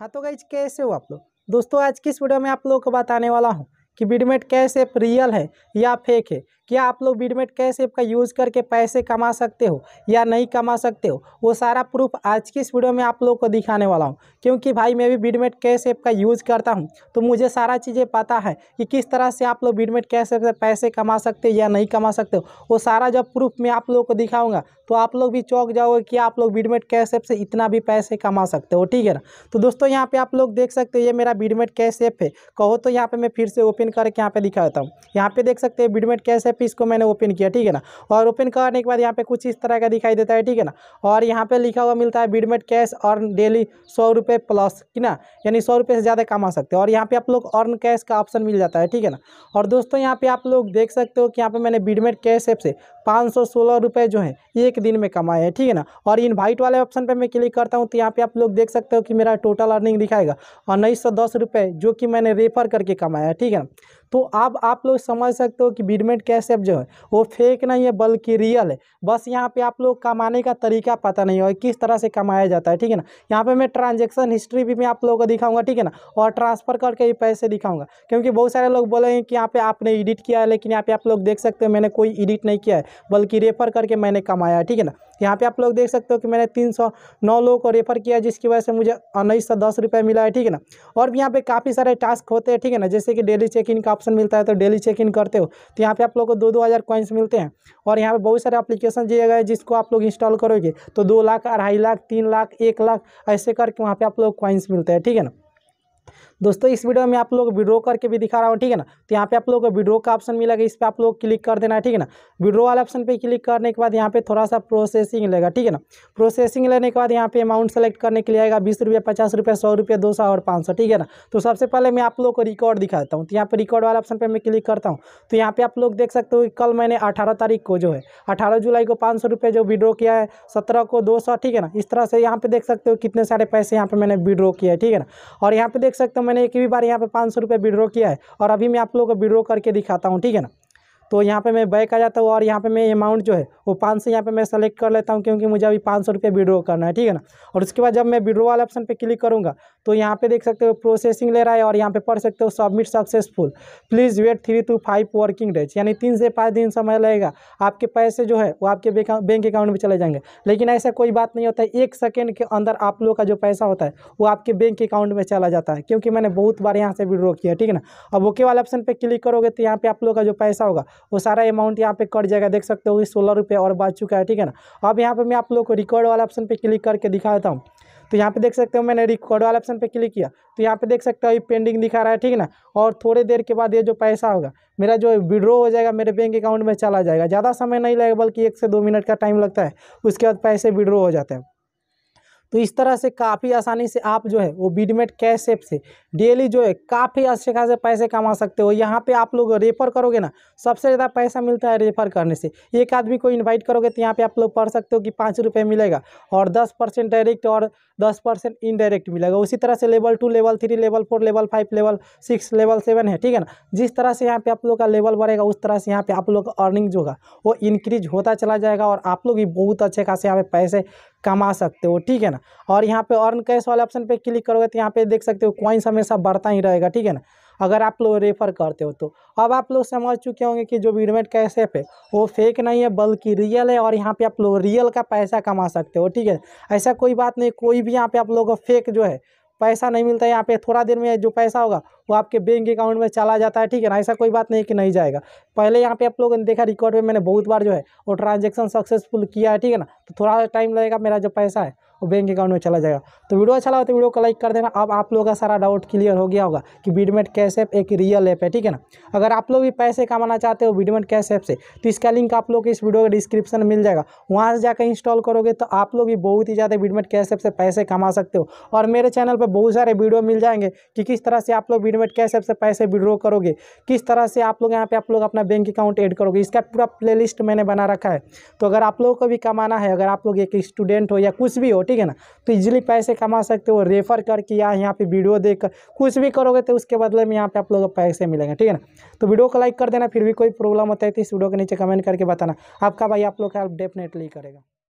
हाँ तो गाइज कैसे हो आप लोग दोस्तों आज की इस वीडियो में आप लोगों को बताने वाला हूँ कि बीडमेट कैश ऐप रियल है या फेक है क्या आप लोग बीडमेट कैश ऐप का यूज़ करके पैसे कमा सकते हो या नहीं कमा सकते हो वो सारा प्रूफ आज की इस वीडियो में आप लोग को दिखाने वाला हूँ क्योंकि भाई मैं भी बीडमेट कैश ऐप का यूज़ करता हूँ तो मुझे सारा चीज़ें पता है कि किस तरह से आप लोग बीडमेट कैश ऐप से पैसे कमा सकते हो या नहीं कमा सकते हो वो सारा जब प्रूफ मैं आप लोग को दिखाऊँगा तो आप लोग भी चौक जाओगे कि आप लोग बीडमेट कैश ऐप से इतना भी पैसे कमा सकते हो ठीक है ना तो दोस्तों यहाँ पर आप लोग देख सकते हो ये मेरा बीडमेट कैश ऐप है कहो तो यहाँ पर मैं फिर से ओपन करके यहाँ पर दिखा देता हूँ यहाँ पे देख सकते हैं बीडमेट कैश ऐप पे इसको मैंने ओपन किया ठीक है ना और ओपन करने के बाद यहाँ पे कुछ इस तरह का दिखाई देता है ठीक है ना और यहाँ पे लिखा हुआ मिलता है बिडमेट कैश अर्न डेली सौ रुपये प्लस कि ना यानी सौ रुपये से ज़्यादा कमा सकते हो और यहाँ पे आप लोग अर्न कैश का ऑप्शन मिल जाता है ठीक है ना और दोस्तों यहाँ पे आप लोग देख सकते हो कि यहाँ पे मैंने बीडमेट कैश ऐप से पाँच सौ सोलह रुपये जो है एक दिन में कमाए हैं ठीक है ना और इन्वाइट वाले ऑप्शन पर मैं क्लिक करता हूँ तो यहाँ पे आप लोग देख सकते हो कि मेरा टोटल अर्निंग दिखाएगा उन्नीस सौ दस रुपये जो कि मैंने रेफर करके कमाया है ठीक है ना तो अब आप लोग समझ सकते हो कि बीडमेट कैश ऐप जो है वो फेक नहीं है बल्कि रियल है बस यहाँ पे आप लोग कमाने का तरीका पता नहीं है किस तरह से कमाया जाता है ठीक है ना यहाँ पे मैं ट्रांजेक्शन हिस्ट्री भी मैं आप लोगों को दिखाऊंगा ठीक है ना और ट्रांसफर करके ये पैसे दिखाऊंगा क्योंकि बहुत सारे लोग बोले हैं कि यहाँ पे आपने एडिट किया है लेकिन यहाँ पे आप लोग देख सकते हो मैंने कोई एडिट नहीं किया है बल्कि रेफर करके मैंने कमाया है ठीक है ना यहाँ पे आप लोग देख सकते हो कि मैंने तीन सौ नौ लोगों को रेफर किया जिसकी वजह से मुझे उन्नीस सौ दस रुपये मिला है ठीक है ना और भी यहाँ पे काफ़ी सारे टास्क होते हैं ठीक है ना जैसे कि डेली चेक इन का ऑप्शन मिलता है तो डेली चेक इन करते हो तो यहाँ पे आप लोग को दो दो हज़ार कॉइन्स मिलते हैं और यहाँ पर बहुत सारे एप्लीकेशन दिए गए जिसको आप लोग इंस्टॉल करोगे तो दो लाख अढ़ाई लाख तीन लाख एक लाख ऐसे करके वहाँ पर आप लोग कॉइन्स मिलते हैं ठीक है ना दोस्तों इस वीडियो में आप लोग विड्रो करके भी दिखा रहा हूँ ठीक है ना तो यहाँ पे आप लोग को विड्रो का ऑप्शन मिलेगा इस पर आप लोग क्लिक कर देना है ठीक है ना विड्रो वाले ऑप्शन पर क्लिक करने के बाद यहाँ पे थोड़ा सा प्रोसेसिंग लेगा ठीक है ना प्रोसेसिंग लेने के बाद यहाँ पे अमाउंट सेलेक्ट करने के लिए आएगा बीस रुपये पचास रुपये सौ रुपये दो सौ और पाँच सौ ठीक है ना तो सबसे पहले मैं आप लोग को रिकॉर्ड दिखा देता हूँ तो यहाँ पर रिकॉर्ड वाले ऑप्शन पर मैं क्लिक करता हूँ तो यहाँ पे आप लोग देख सकते हो कल मैंने अठारह तारीख को जो है अठारह जुलाई को पाँच सौ जो विड्रो किया है सत्रह को दो ठीक है ना इस तरह से यहाँ पे देख सकते हो कितने सारे पैसे यहाँ पे मैंने विड्रो किया है ठीक है ना और यहाँ पे देख सकते हो मैंने एक भी बार यहाँ पे पाँच सौ रुपया विड्रॉ किया है और अभी मैं आप लोगों को विड्रॉ करके दिखाता हूँ ठीक है ना तो यहाँ पे मैं बैक आ जाता हूँ और यहाँ पे मैं अमाउंट जो है वो पाँच सौ यहाँ पे मैं सेलेक्ट कर लेता हूँ क्योंकि मुझे अभी पाँच सौ रुपये विड्रो करना है ठीक है ना और उसके बाद जब मैं विड्रो वाले ऑप्शन पे क्लिक करूँगा तो यहाँ पे देख सकते हो प्रोसेसिंग ले रहा है और यहाँ पे पढ़ सकते हो submit successful please wait three two five working days यानी तीन से पाँच दिन समय लगेगा आपके पैसे जो है वो आपके बैंक अकाउंट में चले जाएंगे लेकिन ऐसा कोई बात नहीं होता है एक सेकेंड के अंदर आप लोग का जो पैसा होता है वो आपके बैंक अकाउंट में चला जाता है क्योंकि मैंने बहुत बार यहाँ से विड्रो किया ठीक है ना अब ओके वाले ऑप्शन पर क्लिक करोगे तो यहाँ पर आप लोग का जो पैसा होगा वो सारा अमाउंट यहाँ पे कट जाएगा देख सकते हो सोलह रुपये और बच चुका है ठीक है ना अब यहाँ पर मैं आप लोग को रिकॉर्ड वाला ऑप्शन पर क्लिक करके दिखा देता हूँ तो यहाँ पे देख सकते हो मैंने रिकॉर्ड वाला ऑप्शन पे क्लिक किया तो यहाँ पे देख सकते हो ये पेंडिंग दिखा रहा है ठीक है ना और थोड़ी देर के बाद ये जो पैसा होगा मेरा जो विड्रो हो जाएगा मेरे बैंक अकाउंट में चला जाएगा ज़्यादा समय नहीं लगेगा बल्कि एक से दो मिनट का टाइम लगता है उसके बाद पैसे विड्रो हो जाते हैं तो इस तरह से काफ़ी आसानी से आप जो है वो बीडमेट कैश ऐप से डेली जो है काफ़ी अच्छे खासे पैसे कमा सकते हो यहाँ पे आप लोग रेफर करोगे ना सबसे ज़्यादा पैसा मिलता है रेफर करने से एक आदमी को इन्वाइट करोगे तो यहाँ पे आप लोग पढ़ सकते हो कि पाँच रुपये मिलेगा और दस परसेंट डायरेक्ट और दस परसेंट इनडायरेक्ट मिलेगा उसी तरह से level two level three level four level five level six level seven है ठीक है ना जिस तरह से यहाँ पे आप लोग का लेवल बढ़ेगा उस तरह से यहाँ पे आप लोग का अर्निंग जो होगा वो इंक्रीज होता चला जाएगा और आप लोग भी बहुत अच्छे खासे यहाँ पे पैसे कमा सकते हो ठीक है ना और यहाँ पे अर्न कैश वाले ऑप्शन पे क्लिक करोगे तो यहाँ पे देख सकते हो कॉइन्स हमेशा बढ़ता ही रहेगा ठीक है ना अगर आप लोग रेफर करते हो तो अब आप लोग समझ चुके होंगे कि जो बीडमेट कैश ऐप है वो फेक नहीं है बल्कि रियल है और यहाँ पे आप लोग रियल का पैसा कमा सकते हो ठीक है ऐसा कोई बात नहीं कोई भी यहाँ पे आप लोगों को फेक जो है पैसा नहीं मिलता है यहाँ पे थोड़ा देर में जो पैसा होगा वो आपके बैंक अकाउंट में चला जाता है ठीक है ना ऐसा कोई बात नहीं कि नहीं जाएगा पहले यहाँ पे आप लोगों ने देखा रिकॉर्ड में मैंने बहुत बार जो है वो ट्रांजेक्शन सक्सेसफुल किया है ठीक है ना तो थोड़ा टाइम लगेगा मेरा जो पैसा है वो बैंक अकाउंट में चला जाएगा तो वीडियो अच्छा लगा तो वीडियो को लाइक कर देना अब आप लोगों का सारा डाउट क्लियर हो गया होगा कि बीडमेट कैश ऐप एक रियल ऐप है ठीक है ना अगर आप लोग भी पैसे कमाना चाहते हो बीडमेट कैश ऐप से तो इसका लिंक आप लोग इस वीडियो का डिस्क्रिप्शन मिल जाएगा वहाँ से जाकर इंस्टॉल करोगे तो आप लोग भी बहुत ही ज़्यादा बीडमेट कैश ऐप से पैसे कमा सकते हो और मेरे चैनल पर बहुत सारे वीडियो मिल जाएंगे कि किस तरह से आप लोग बीडमेट पेमेंट कैसे आपसे पैसे विड्रॉ करोगे किस तरह से आप लोग यहाँ पे आप लोग अपना बैंक अकाउंट ऐड करोगे इसका पूरा प्लेलिस्ट मैंने बना रखा है तो अगर आप लोगों को भी कमाना है अगर आप लोग एक स्टूडेंट हो या कुछ भी हो ठीक है ना तो इजिली पैसे कमा सकते हो रेफर करके या यहाँ पर वीडियो देख कर, कुछ भी करोगे तो उसके बदले में यहाँ पर आप लोग को पैसे मिलेंगे ठीक है ना तो वीडियो को लाइक कर देना फिर भी कोई प्रॉब्लम होता है तो इस वीडियो के नीचे कमेंट करके बताना आपका भाई आप लोग का हेल्प डेफिनेटली करेगा